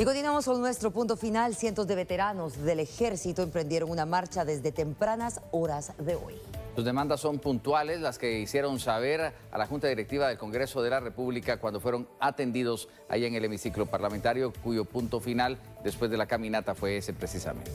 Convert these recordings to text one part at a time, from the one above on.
Y continuamos con nuestro punto final. Cientos de veteranos del ejército emprendieron una marcha desde tempranas horas de hoy. Sus demandas son puntuales, las que hicieron saber a la Junta Directiva del Congreso de la República cuando fueron atendidos ahí en el hemiciclo parlamentario, cuyo punto final después de la caminata fue ese precisamente.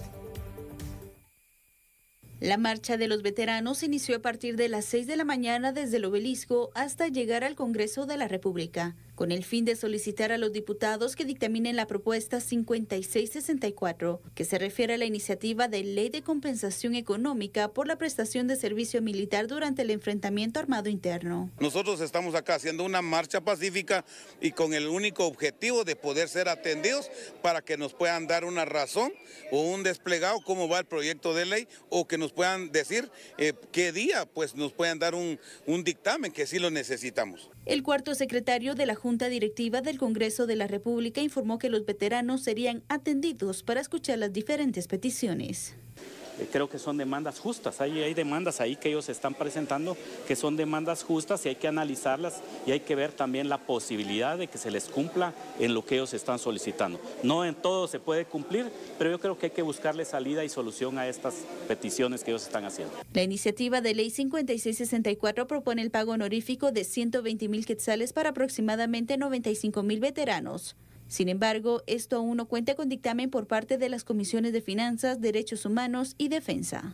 La marcha de los veteranos inició a partir de las 6 de la mañana desde el obelisco hasta llegar al Congreso de la República con el fin de solicitar a los diputados que dictaminen la propuesta 5664, que se refiere a la iniciativa de Ley de Compensación Económica por la prestación de servicio militar durante el enfrentamiento armado interno. Nosotros estamos acá haciendo una marcha pacífica y con el único objetivo de poder ser atendidos para que nos puedan dar una razón o un desplegado cómo va el proyecto de ley o que nos puedan decir eh, qué día pues nos puedan dar un, un dictamen que sí lo necesitamos. El cuarto secretario de la Junta Directiva del Congreso de la República informó que los veteranos serían atendidos para escuchar las diferentes peticiones. Eh, creo que son demandas justas. Hay, hay demandas ahí que ellos están presentando que son demandas justas y hay que analizarlas y hay que ver también la posibilidad de que se les cumpla en lo que ellos están solicitando. No en todo se puede cumplir, pero yo creo que hay que buscarle salida y solución a estas peticiones que ellos están haciendo. La iniciativa de ley 5664 propone el pago honorífico de 120 mil quetzales para aproximadamente 95 mil veteranos. Sin embargo, esto aún no cuenta con dictamen por parte de las comisiones de Finanzas, Derechos Humanos y Defensa.